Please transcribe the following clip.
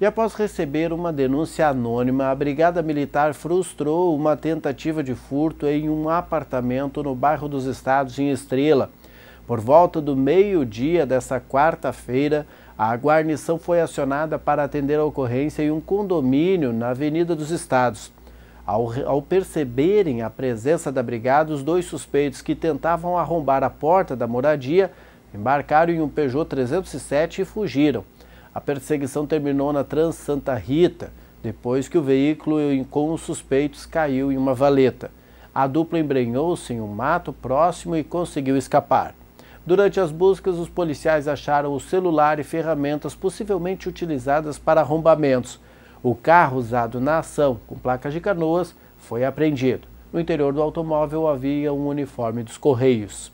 E após receber uma denúncia anônima, a Brigada Militar frustrou uma tentativa de furto em um apartamento no bairro dos Estados, em Estrela. Por volta do meio-dia desta quarta-feira, a guarnição foi acionada para atender a ocorrência em um condomínio na Avenida dos Estados. Ao, ao, perceberem a presença da brigada, os dois suspeitos que tentavam arrombar a porta da moradia embarcaram em um Peugeot 307 e fugiram. A perseguição terminou na Trans Santa Rita, depois que o veículo com os suspeitos caiu em uma valeta. A dupla embrenhou-se em um mato próximo e conseguiu escapar. Durante as buscas, os policiais acharam o celular e ferramentas possivelmente utilizadas para arrombamentos. O carro usado na ação, com placas de canoas, foi apreendido. No interior do automóvel havia um uniforme dos Correios.